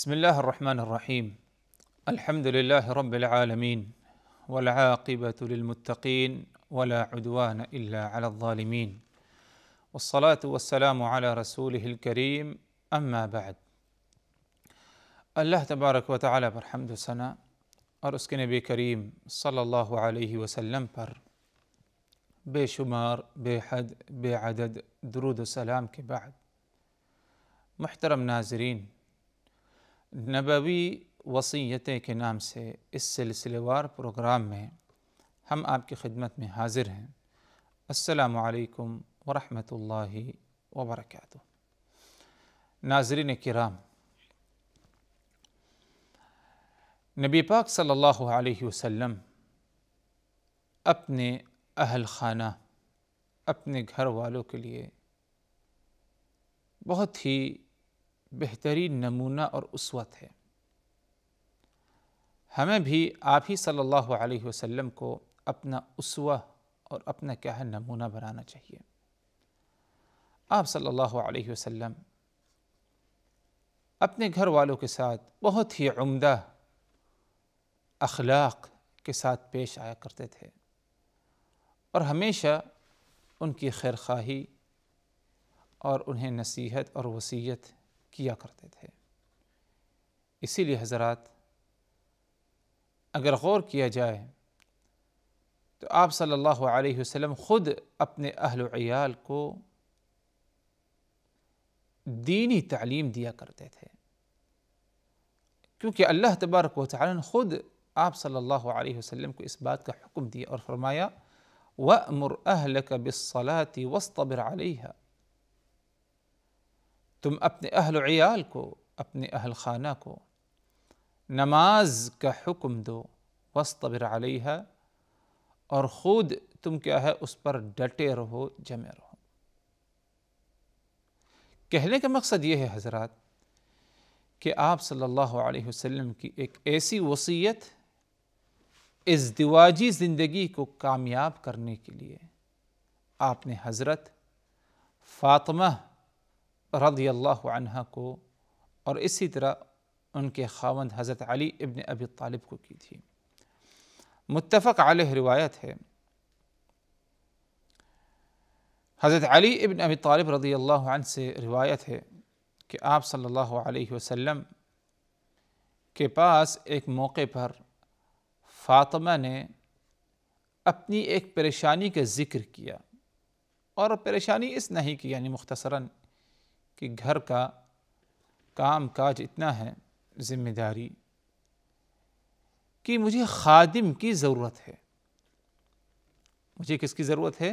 بسم الله الرحمن الرحيم الحمد لله رب العالمين والعاقبه للمتقين ولا عدوان الا على الظالمين والصلاه والسلام على رسوله الكريم اما بعد الله تبارك وتعالى برحمد حمد أرسك نبي كريم صلى الله عليه وسلم بر بشمار بحد بعدد درود السلام كبعد بعد محترم ناظرين نبوی وصیتیں کے نام سے اس سلسلے وار پروگرام میں ہم آپ کی خدمت میں حاضر ہیں السلام علیکم ورحمۃ اللہ وبرکاتہ ناظرین کرام نبی پاک صلی اللہ علیہ وسلم اپنے اہل خانہ اپنے گھر والوں کے لیے بہت ہی بہترین نمونہ اور اسوت ہے ہمیں بھی آپ ہی صلی اللہ علیہ وسلم کو اپنا اسوہ اور اپنا کیا ہے نمونہ بنانا چاہیے آپ صلی اللہ علیہ وسلم اپنے گھر والوں کے ساتھ بہت ہی عمدہ اخلاق کے ساتھ پیش آیا کرتے تھے اور ہمیشہ ان کی خیر اور انہیں نصیحت اور وصیت کیا کرتے تھے اسی لیے حضرات اگر غور کیا جائے تو آپ صلی اللہ علیہ وسلم خود اپنے اہل عیال کو دینی تعلیم دیا کرتے تھے کیونکہ اللہ تبارک و تعالیٰ نے خود آپ صلی اللہ علیہ وسلم کو اس بات کا حکم دیا اور فرمایا وَأْمُرْ أَهْلَكَ بِالصَّلَاةِ وَاسْطَبِرْ عَلَيْهَا تم اپنے اہل عیال کو اپنے اہل خانہ کو نماز کا حکم دو وسطبر علیہ اور خود تم کیا ہے اس پر ڈٹے رہو جمے رہو کہنے کا مقصد یہ ہے حضرات کہ آپ صلی اللہ علیہ وسلم کی ایک ایسی وصیت ازدواجی زندگی کو کامیاب کرنے کے لیے آپ نے حضرت فاطمہ رضی اللہ عنہ کو اور اسی طرح ان کے خاوند حضرت علی ابن ابی طالب کو کی تھی متفق علیہ روایت ہے حضرت علی ابن ابی طالب رضی اللہ عنہ سے روایت ہے کہ آپ صلی اللہ علیہ وسلم کے پاس ایک موقع پر فاطمہ نے اپنی ایک پریشانی کا ذکر کیا اور پریشانی اس نہیں کی یعنی مختصراً کہ گھر کا کام کاج اتنا ہے ذمہ داری کہ مجھے خادم کی ضرورت ہے مجھے کس کی ضرورت ہے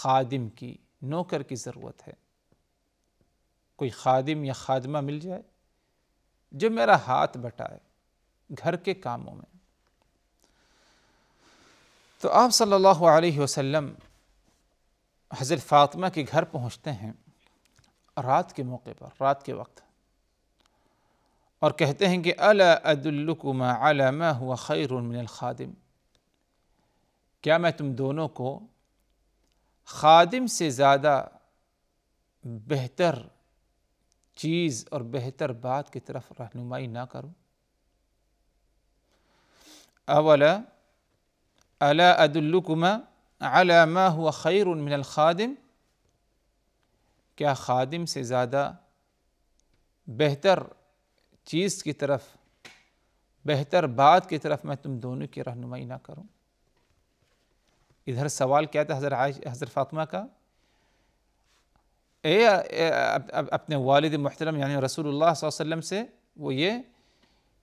خادم کی نوکر کی ضرورت ہے کوئی خادم یا خادمہ مل جائے جو میرا ہاتھ بٹائے گھر کے کاموں میں تو آپ صلی اللہ علیہ وسلم حضرت فاطمہ کے گھر پہنچتے ہیں رات کے موقع پر رات کے وقت اور کہتے ہیں کہ الا ادلکما على ما هو خير من الخادم کیا میں تم دونوں کو خادم سے زیادہ بہتر چیز اور بہتر بات کی طرف رہنمائی نہ کروں اولا الا ادلکما على ما هو خير من الخادم کیا خادم سے زیادہ بہتر چیز کی طرف بہتر بات کی طرف میں تم دونوں کی رہنمائی نہ کروں ادھر سوال کیا تھا حضرائ حضر فاطمہ کا اے اپنے والد محترم یعنی رسول اللہ صلی اللہ علیہ وسلم سے وہ یہ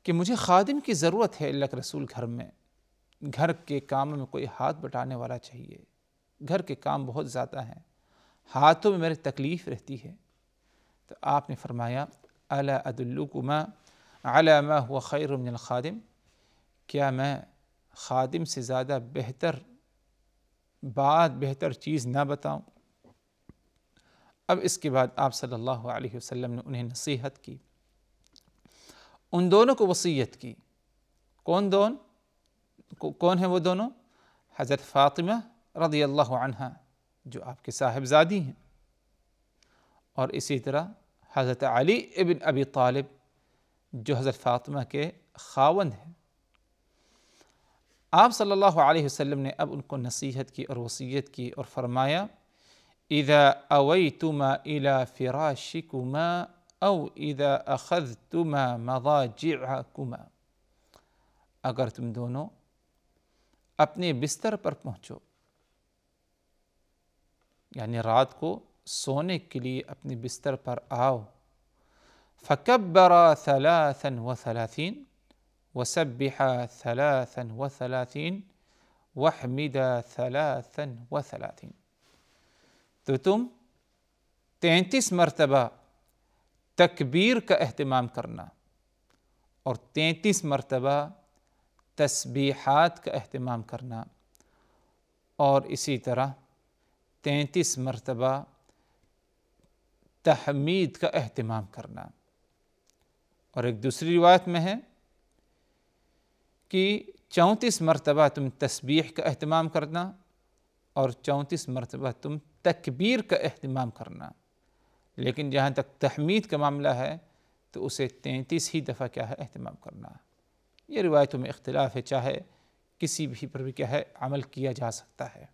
کہ مجھے خادم کی ضرورت ہے اللہ کے رسول گھر میں گھر کے کام میں کوئی ہاتھ بٹانے والا چاہیے گھر کے کام بہت زیادہ ہیں ہاتھوں میں میرے تکلیف رہتی ہے تو آپ نے فرمایا علا عدالکما الکماں اعلیٰ ماہ و خیرمن الخادم کیا میں خادم سے زیادہ بہتر بات بہتر چیز نہ بتاؤں اب اس کے بعد آپ صلی اللہ علیہ وسلم نے انہیں نصیحت کی ان دونوں کو وصیت کی کون دون کون ہیں وہ دونوں حضرت فاطمہ رضی اللہ عنہ جو آپ کے صاحبزادی ہیں اور اسی طرح حضرت علی ابن ابی طالب جو حضرت فاطمہ کے خاوند ہیں آپ صلی اللہ علیہ وسلم نے اب ان کو نصیحت کی اور وصیت کی اور فرمایا عید اوئی تم ادا فرا شکم اوز تو اگر تم دونوں اپنے بستر پر پہنچو يعني رات کو سونے کے لیے اپنے بستر پر آؤ فکبر ثلاثا و ثلاثین وسبح ثلاثن و ثلاثین وحمد ثلاثن و ثلاثین تو تم تینتیس مرتبہ تکبیر کا اہتمام کرنا اور تینتیس مرتبہ تسبیحات کا اہتمام کرنا اور اسی طرح تینتیس مرتبہ تحمید کا اہتمام کرنا اور ایک دوسری روایت میں ہے کہ چونتیس مرتبہ تم تسبیح کا اہتمام کرنا اور چونتیس مرتبہ تم تکبیر کا اہتمام کرنا لیکن جہاں تک تحمید کا معاملہ ہے تو اسے تینتیس ہی دفعہ کیا ہے اہتمام کرنا یہ روایتوں میں اختلاف ہے چاہے کسی بھی پر بھی کیا ہے عمل کیا جا سکتا ہے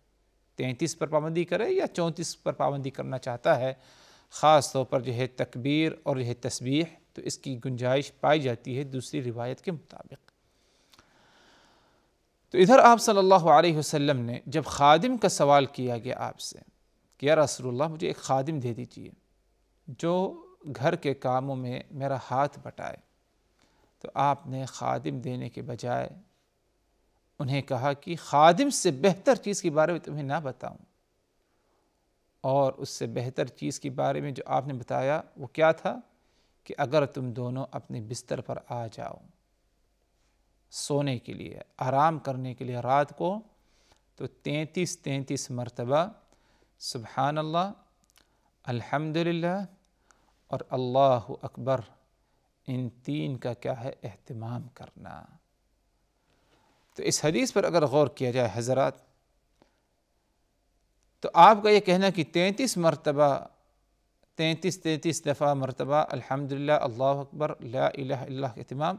تینتیس پر پابندی کرے یا چونتیس پر پابندی کرنا چاہتا ہے خاص طور پر جو ہے تکبیر اور جو ہے تو اس کی گنجائش پائی جاتی ہے دوسری روایت کے مطابق تو ادھر آپ صلی اللہ علیہ وسلم نے جب خادم کا سوال کیا گیا آپ سے کہ یا رسول اللہ مجھے ایک خادم دے دیجئے جو گھر کے کاموں میں میرا ہاتھ بٹائے تو آپ نے خادم دینے کے بجائے انہیں کہا کہ خادم سے بہتر چیز کے بارے میں تمہیں نہ بتاؤں اور اس سے بہتر چیز کی بارے میں جو آپ نے بتایا وہ کیا تھا کہ اگر تم دونوں اپنے بستر پر آ جاؤ سونے کے لیے آرام کرنے کے لیے رات کو تو تینتیس تینتیس مرتبہ سبحان اللہ الحمد اور اللہ اکبر ان تین کا کیا ہے اہتمام کرنا تو اس حدیث پر اگر غور کیا جائے حضرات تو آپ کا یہ کہنا کہ تینتیس مرتبہ تینتیس تینتیس دفعہ مرتبہ الحمدللہ اللہ اکبر لا الہ الا اللہ اتمام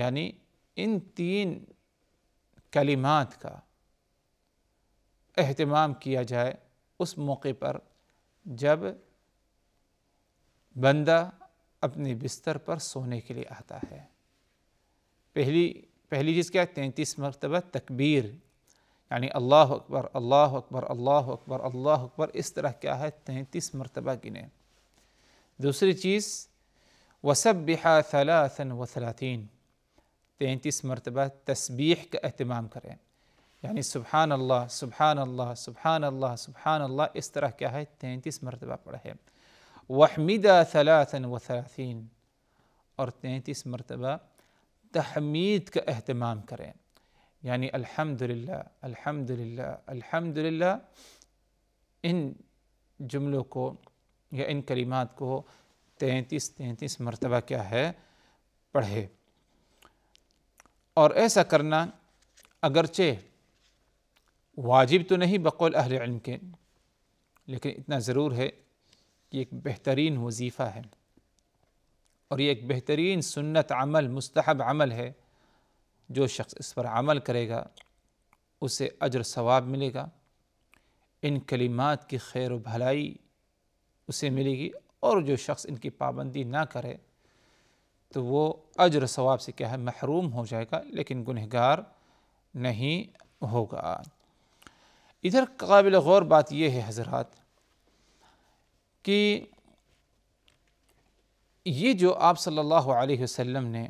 یعنی ان تین کلمات کا اہتمام کیا جائے اس موقع پر جب بندہ اپنے بستر پر سونے کے لیے آتا ہے پہلی پہلی جس کیا تینتیس مرتبہ تکبیر یعنی يعني اللہ اکبر اللہ اکبر اللہ اکبر اللہ اکبر اس طرح کیا ہے تینتیس مرتبہ گنے دوسری چیز وَسَبِّحَا ثَلَاثًا وَثَلَاثِينَ تینتیس مرتبہ تسبیح کا احتمام کریں یعنی يعني سبحان اللہ سبحان اللہ سبحان اللہ سبحان اللہ اس طرح کیا ہے تینتیس مرتبہ پڑھیں وَحْمِدَا ثَلَاثًا وَثَلَاثِينَ اور تینتیس مرتبہ تحمید کا اہتمام کریں یعنی الحمد للہ الحمد للہ الحمد للہ ان جملوں کو یا ان کریمات کو تینتیس تینتیس مرتبہ کیا ہے پڑھے اور ایسا کرنا اگرچہ واجب تو نہیں بقول اہل علم کے لیکن اتنا ضرور ہے کہ ایک بہترین وظیفہ ہے اور یہ ایک بہترین سنت عمل مستحب عمل ہے جو شخص اس پر عمل کرے گا اسے عجر ثواب ملے گا ان کلمات کی خیر و بھلائی اسے ملے گی اور جو شخص ان کی پابندی نہ کرے تو وہ اجر ثواب سے کیا ہے محروم ہو جائے گا لیکن گنہگار نہیں ہوگا ادھر قابل غور بات یہ ہے حضرات کہ یہ جو آپ صلی اللہ علیہ وسلم نے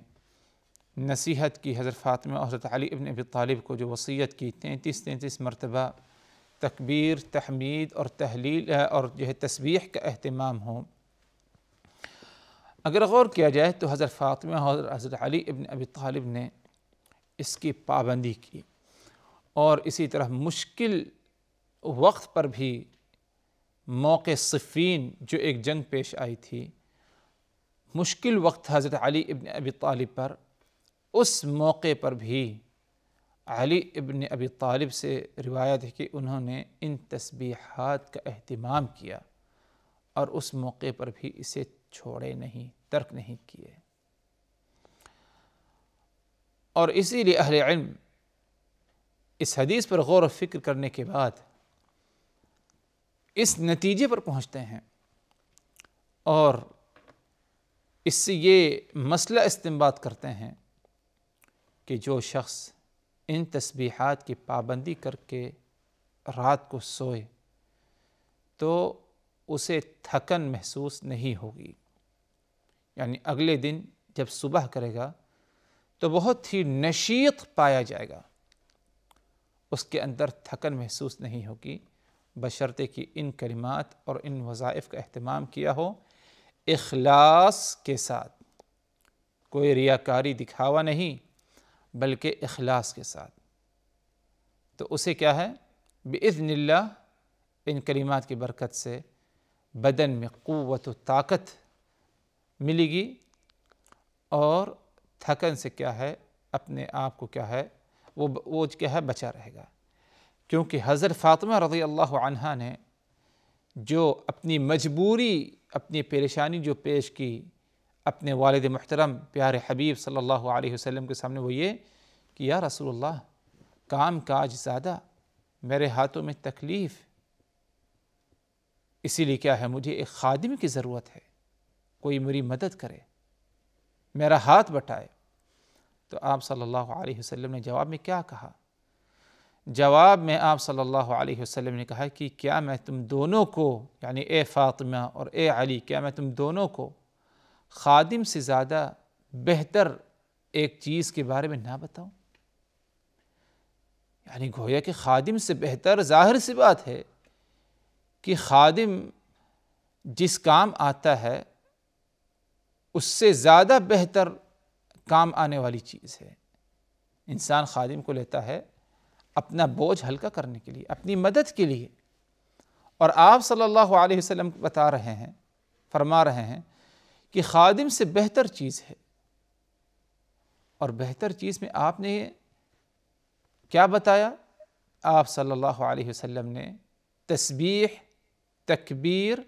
نصیحت کی حضرت فاطمہ اور حضرت علی ابن ابی طالب کو جو وصیت کی تینتیس تینتیس مرتبہ تکبیر تحمید اور تحلیل اور جو ہے کا اہتمام ہو اگر غور کیا جائے تو حضرت فاطمہ اور حضرت علی ابن ابی طالب نے اس کی پابندی کی اور اسی طرح مشکل وقت پر بھی موقع صفین جو ایک جنگ پیش آئی تھی مشکل وقت حضرت علی ابن ابی طالب پر اس موقع پر بھی علی ابن ابی طالب سے روایت ہے کہ انہوں نے ان تسبیحات کا اہتمام کیا اور اس موقع پر بھی اسے چھوڑے نہیں ترک نہیں کیے اور اسی لیے اہل علم اس حدیث پر غور و فکر کرنے کے بعد اس نتیجے پر پہنچتے ہیں اور اس سے یہ مسئلہ استنباد کرتے ہیں کہ جو شخص ان تسبیحات کی پابندی کر کے رات کو سوئے تو اسے تھکن محسوس نہیں ہوگی یعنی اگلے دن جب صبح کرے گا تو بہت ہی نشیط پایا جائے گا اس کے اندر تھکن محسوس نہیں ہوگی کی ان کلمات اور ان وظائف کا اہتمام کیا ہو اخلاص کے ساتھ کوئی ریاکاری دکھاوا نہیں بلکہ اخلاص کے ساتھ تو اسے کیا ہے اللہ ان کریمات کی برکت سے بدن میں قوت و طاقت ملے گی اور تھکن سے کیا ہے اپنے آپ کو کیا ہے وہ کیا ہے بچا رہے گا کیونکہ حضرت فاطمہ رضی اللہ عنہ نے جو اپنی مجبوری اپنی پریشانی جو پیش کی اپنے والد محترم پیار حبیب صلی اللہ علیہ وسلم کے سامنے وہ یہ کہ یا رسول اللہ کام کاج زیادہ میرے ہاتھوں میں تکلیف اسی لیے کیا ہے مجھے ایک خادم کی ضرورت ہے کوئی میری مدد کرے میرا ہاتھ بٹائے تو آپ صلی اللہ علیہ وسلم نے جواب میں کیا کہا جواب میں آپ صلی اللہ علیہ وسلم نے کہا کہ کیا میں تم دونوں کو یعنی اے فاطمہ اور اے علی کیا میں تم دونوں کو خادم سے زیادہ بہتر ایک چیز کے بارے میں نہ بتاؤں یعنی گویا کہ خادم سے بہتر ظاہر سی بات ہے کہ خادم جس کام آتا ہے اس سے زیادہ بہتر کام آنے والی چیز ہے انسان خادم کو لیتا ہے اپنا بوجھ ہلکا کرنے کے لیے اپنی مدد کے لیے اور آپ صلی اللہ علیہ وسلم بتا رہے ہیں فرما رہے ہیں کہ خادم سے بہتر چیز ہے اور بہتر چیز میں آپ نے کیا بتایا آپ صلی اللہ علیہ وسلم نے تسبیح تکبیر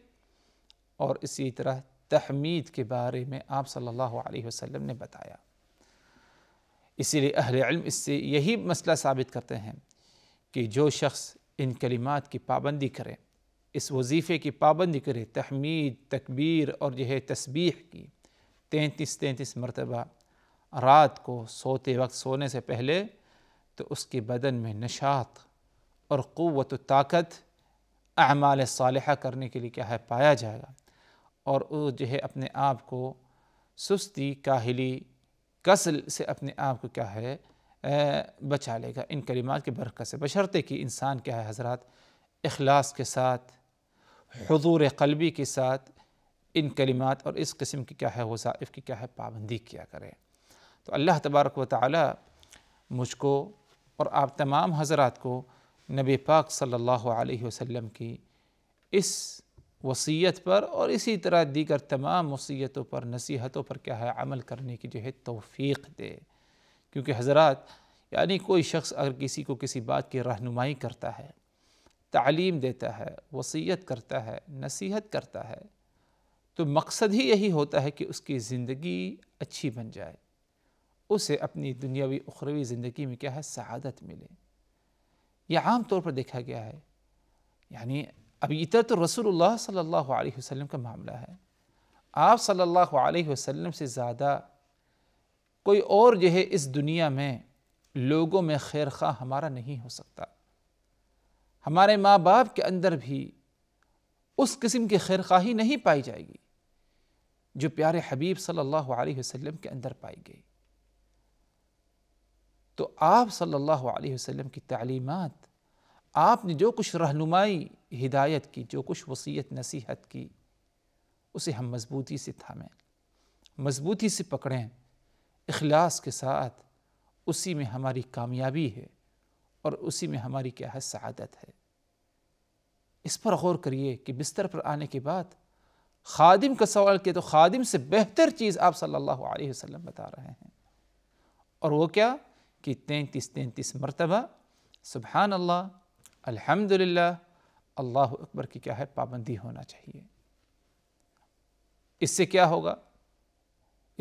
اور اسی طرح تحمید کے بارے میں آپ صلی اللہ علیہ وسلم نے بتایا اسی لیے اہل علم اس سے یہی مسئلہ ثابت کرتے ہیں کہ جو شخص ان کلمات کی پابندی کرے اس وظیفے کی پابندی کرے تحمید تکبیر اور جو ہے کی تینتیس تینتیس مرتبہ رات کو سوتے وقت سونے سے پہلے تو اس کے بدن میں نشاط اور قوت و طاقت اعمال صالحہ کرنے کے لیے کیا ہے پایا جائے گا اور وہ جو ہے اپنے آپ کو سستی کاہلی قسل سے اپنے آپ کو کیا ہے بچا لے گا ان کلمات کے برکت سے بشرطے کی انسان کیا ہے حضرات اخلاص کے ساتھ حضور قلبی کے ساتھ ان کلمات اور اس قسم کی کیا ہے وظائف کی کیا ہے پابندی کیا کرے تو اللہ تبارک و تعالی مجھ کو اور آپ تمام حضرات کو نبی پاک صلی اللہ علیہ وسلم کی اس وصیت پر اور اسی طرح دیگر تمام وصیتوں پر نصیحتوں پر کیا ہے عمل کرنے کی جو ہے توفیق دے کیونکہ حضرات یعنی کوئی شخص اگر کسی کو کسی بات کی رہنمائی کرتا ہے تعلیم دیتا ہے وصیت کرتا ہے نصیحت کرتا ہے تو مقصد ہی یہی ہوتا ہے کہ اس کی زندگی اچھی بن جائے اسے اپنی دنیاوی اخروی زندگی میں کیا ہے سعادت ملے یہ عام طور پر دیکھا گیا ہے یعنی اب اتر تو رسول اللہ صلی اللہ علیہ وسلم کا معاملہ ہے آپ صلی اللہ علیہ وسلم سے زیادہ کوئی اور جو ہے اس دنیا میں لوگوں میں خیرخواہ ہمارا نہیں ہو سکتا ہمارے ماں باپ کے اندر بھی اس قسم کی خیرخواہی نہیں پائی جائے گی جو پیارے حبیب صلی اللہ علیہ وسلم کے اندر پائی گئی تو آپ صلی اللہ علیہ وسلم کی تعلیمات آپ نے جو کچھ رہنمائی ہدایت کی جو کچھ وصیت نصیحت کی اسے ہم مضبوطی سے تھامیں مضبوطی سے پکڑیں اخلاص کے ساتھ اسی میں ہماری کامیابی ہے اور اسی میں ہماری کیا ہے سعادت ہے اس پر غور کریے کہ بستر پر آنے کے بعد خادم کا سوال کیا تو خادم سے بہتر چیز آپ صلی اللہ علیہ وسلم بتا رہے ہیں اور وہ کیا کہ تینتیس تینتیس مرتبہ سبحان اللہ الحمدللہ اللہ اکبر کی کیا ہے پابندی ہونا چاہیے اس سے کیا ہوگا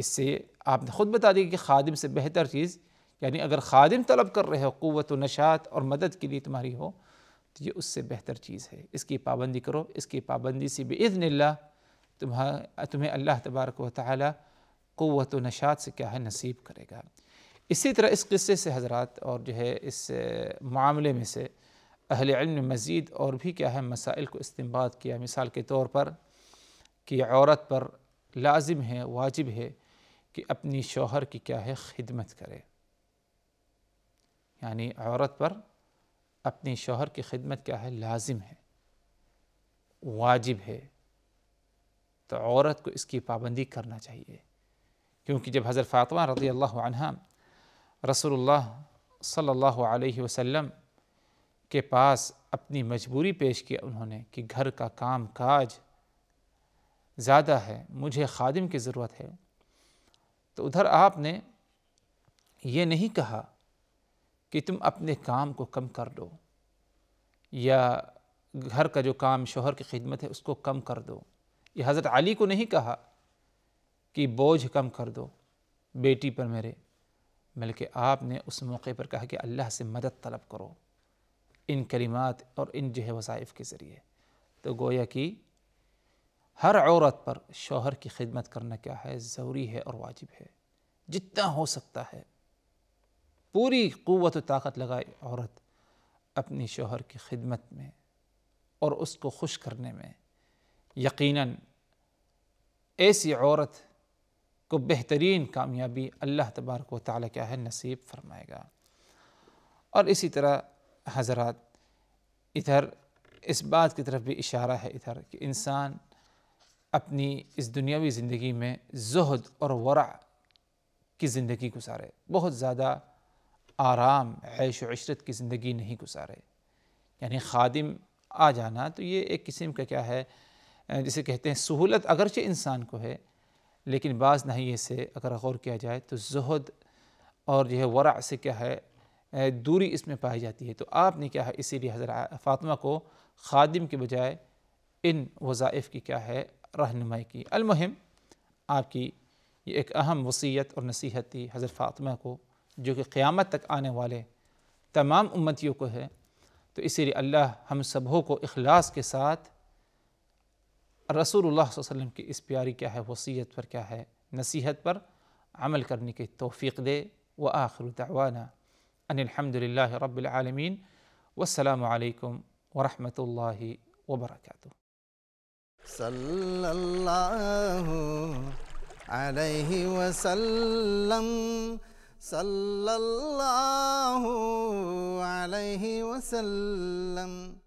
اس سے آپ نے خود بتا دی کہ خادم سے بہتر چیز یعنی اگر خادم طلب کر رہے ہو قوت و نشات اور مدد کے لیے تمہاری ہو تو یہ اس سے بہتر چیز ہے اس کی پابندی کرو اس کی پابندی سے بھی عید نلّہ تمہیں اللہ تبارک و تعالی قوت و نشاط سے کیا ہے نصیب کرے گا اسی طرح اس قصے سے حضرات اور جو ہے اس معاملے میں سے اہل علم نے مزید اور بھی کیا ہے مسائل کو استنباد کیا مثال کے طور پر کہ عورت پر لازم ہے واجب ہے کہ اپنی شوہر کی کیا ہے خدمت کرے یعنی عورت پر اپنی شوہر کی خدمت کیا ہے لازم ہے واجب ہے تو عورت کو اس کی پابندی کرنا چاہیے کیونکہ جب حضرت فاطمہ رضی اللہ عنہ رسول اللہ صلی اللہ علیہ وسلم کے پاس اپنی مجبوری پیش کی انہوں نے کہ گھر کا کام کاج زیادہ ہے مجھے خادم کی ضرورت ہے تو ادھر آپ نے یہ نہیں کہا کہ تم اپنے کام کو کم کر دو یا گھر کا جو کام شوہر کی خدمت ہے اس کو کم کر دو یا حضرت علی کو نہیں کہا کہ بوجھ کم کر دو بیٹی پر میرے بلکہ آپ نے اس موقع پر کہا کہ اللہ سے مدد طلب کرو ان کلمات اور ان جو ہے وظائف کے ذریعے تو گویا کہ ہر عورت پر شوہر کی خدمت کرنا کیا ہے ضروری ہے اور واجب ہے جتنا ہو سکتا ہے پوری قوت و طاقت لگائے عورت اپنی شوہر کی خدمت میں اور اس کو خوش کرنے میں یقیناً ایسی عورت کو بہترین کامیابی اللہ تبارک و تعالیٰ کیا ہے نصیب فرمائے گا اور اسی طرح حضرات ادھر اس بات کی طرف بھی اشارہ ہے ادھر کہ انسان اپنی اس دنیاوی زندگی میں زہد اور ورع کی زندگی گزارے بہت زیادہ آرام عیش و عشرت کی زندگی نہیں گزارے یعنی خادم آ جانا تو یہ ایک قسم کا کیا ہے جسے کہتے ہیں سہولت اگرچہ انسان کو ہے لیکن بعض نہیں سے اگر غور کیا جائے تو زہد اور یہ ورع سے کیا ہے دوری اس میں پائی جاتی ہے تو آپ نے کیا ہے اسی لیے حضرت فاطمہ کو خادم کے بجائے ان وظائف کی کیا ہے رہنمائی کی المہم آپ کی یہ ایک اہم وصیت اور نصیحت تھی حضرت فاطمہ کو جو کہ قیامت تک آنے والے تمام امتیوں کو ہے تو اسی لیے اللہ ہم سبھوں کو اخلاص کے ساتھ رسول اللہ صلی اللہ علیہ وسلم کی اس پیاری کیا ہے وصیت پر کیا ہے نصیحت پر عمل کرنے کی توفیق دے و آخر أن الحمد لله رب العالمين والسلام عليكم ورحمة الله وبركاته صلى الله عليه وسلم صلى الله عليه وسلم